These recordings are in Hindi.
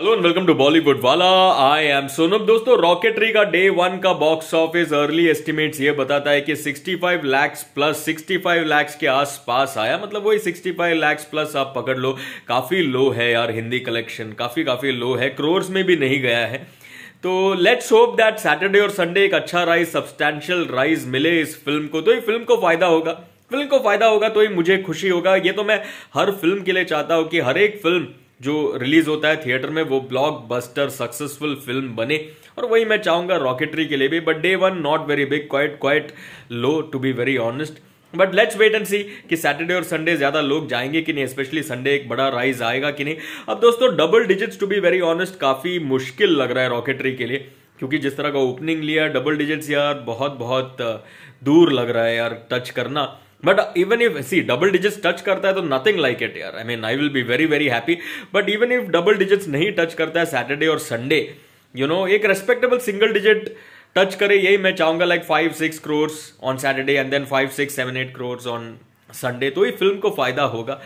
hello and welcome to Bollywood वाला आई एम सोनम दोस्तों रॉकेटरी का डे वन का बॉक्स ऑफिस अर्ली एस्टिमेट्स ये बताता है कि 65 लाख प्लस 65 लाख के आसपास आया मतलब वही 65 लाख प्लस आप पकड़ लो काफी लो है यार हिंदी कलेक्शन काफी काफी लो है क्रोर्स में भी नहीं गया है तो लेट्स होप दैट सैटरडे और संडे एक अच्छा राइज सब्सटैंशियल राइज मिले इस फिल्म को तो ये फिल्म को फायदा होगा फिल्म को फायदा होगा तो ही मुझे खुशी होगा ये तो मैं हर फिल्म के लिए चाहता हूं कि हर एक फिल्म जो रिलीज होता है थिएटर में वो ब्लॉक बस्टर सक्सेसफुल फिल्म बने और वही मैं चाहूंगा रॉकेटरी के लिए भी but day one not very big quite quite low to be very honest but let's wait and see कि सैटरडे और संडे ज्यादा लोग जाएंगे कि नहीं स्पेशली संडे एक बड़ा राइज आएगा कि नहीं अब दोस्तों double digits to be very honest काफी मुश्किल लग रहा है रॉकेटरी के लिए क्योंकि जिस तरह का ओपनिंग लिया डबल डिजिट्स यार बहुत बहुत दूर लग रहा है यार टच करना but even if see double digits touch करता है तो नथिंग लाइक इट यार I mean I will be very very happy but even if double digits नहीं टच करता है सैटरडे और संडे यू नो एक रेस्पेक्टेबल सिंगल डिजिट टच करे यही मैं चाहूंगा like five six crores on Saturday and then five six seven eight crores on Sunday तो ही फिल्म को फायदा होगा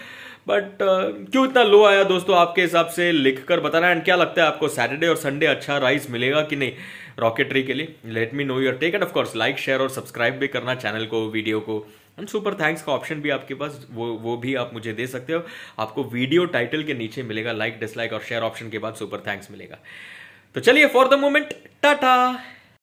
बट uh, क्यों इतना लो आया दोस्तों आपके हिसाब से लिख कर बताना एंड क्या लगता है आपको सैटरडे और संडे अच्छा राइस मिलेगा कि नहीं रॉकेटरी के लिए let me know your take and of course like share और सब्सक्राइब भी करना चैनल को वीडियो को एंड सुपर थैंक्स का ऑप्शन भी आपके पास वो वो भी आप मुझे दे सकते हो आपको वीडियो टाइटल के नीचे मिलेगा लाइक डिसलाइक और शेयर ऑप्शन के बाद सुपर थैंक्स मिलेगा तो चलिए फॉर द मोमेंट टाटा